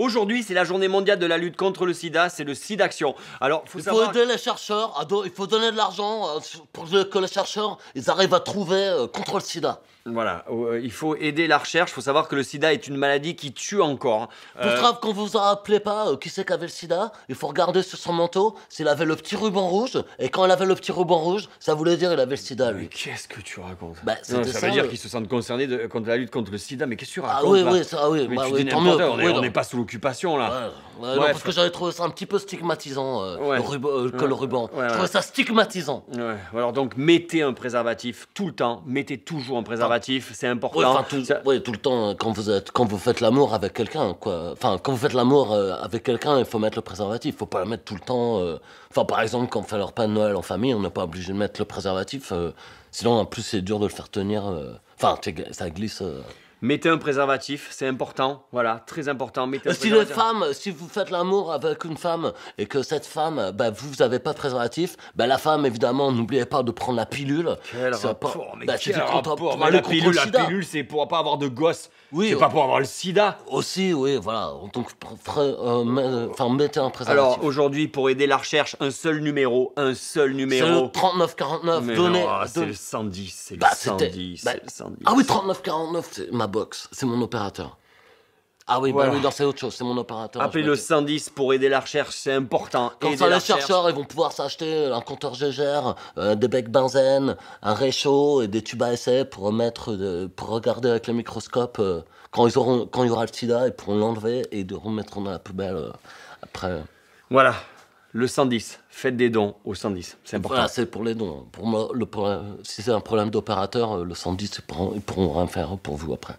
Aujourd'hui, c'est la journée mondiale de la lutte contre le sida, c'est le Action. Alors, il faut aider les chercheurs, il faut donner de l'argent euh, pour que les chercheurs ils arrivent à trouver euh, contre le sida. Voilà, euh, il faut aider la recherche, il faut savoir que le sida est une maladie qui tue encore. Plus grave, quand vous vous rappelez pas qui c'est qu'avait le sida, il faut regarder sur son manteau s'il avait le petit ruban rouge, et quand il avait le petit ruban rouge, ça voulait dire qu'il avait le sida, lui. Mais qu'est-ce que tu racontes bah, Ça, veut dire qu'ils se sentent concernés de, contre la lutte contre le sida, mais qu'est-ce que tu ah racontes Ah oui, oui, ça, oui, bah on n'est pas sous le là. Ouais, parce que j'avais trouvé ça un petit peu stigmatisant, euh, le, ruban, euh, ruban. je trouvais ça stigmatisant. Alors donc mettez un préservatif tout le temps, mettez toujours un préservatif, c'est important. tout, tout le temps euh, quand vous quand vous faites l'amour avec quelqu'un, quoi. Enfin quand vous faites l'amour avec quelqu'un, il faut mettre le préservatif, faut pas le mettre tout le temps. Enfin par exemple quand on fait leur pain de Noël en famille, on n'est pas obligé de mettre le préservatif, sinon en plus c'est dur de le faire tenir. Enfin ça glisse. Mettez un préservatif, c'est important, voilà, très important. Mettez un si une femme, si vous faites l'amour avec une femme et que cette femme, bah vous n'avez pas de préservatif, bah la femme, évidemment, n'oubliez pas de prendre la pilule. Quel rapport, la, pilule, la pilule, c'est pour pas avoir de gosses, oui, c'est pas pour euh, avoir le sida. Aussi, oui, voilà, donc euh, euh, mettez un préservatif. Alors, aujourd'hui, pour aider la recherche, un seul numéro, un seul numéro. C'est le 3949, donnez. c'est le 110, c'est le 110, bah, bah, c'est le 110. Ah oui, 3949, c'est box, c'est mon opérateur. Ah oui, voilà. cette c'est autre chose, c'est mon opérateur. Appelez le 110 pour aider la recherche, c'est important. Quand ça, les chercheurs, ils vont pouvoir s'acheter un compteur Gégère, euh, des becs benzène, un réchaud et des tubes à essai pour, mettre, pour regarder avec le microscope euh, quand, ils auront, quand il y aura le sida, et pourront l'enlever et de remettre dans la poubelle euh, après. Voilà, le 110, faites des dons au 110, c'est important. c'est pour les dons. Pour moi, le si c'est un problème d'opérateur, le 110, ils pourront, pourront rien faire pour vous après.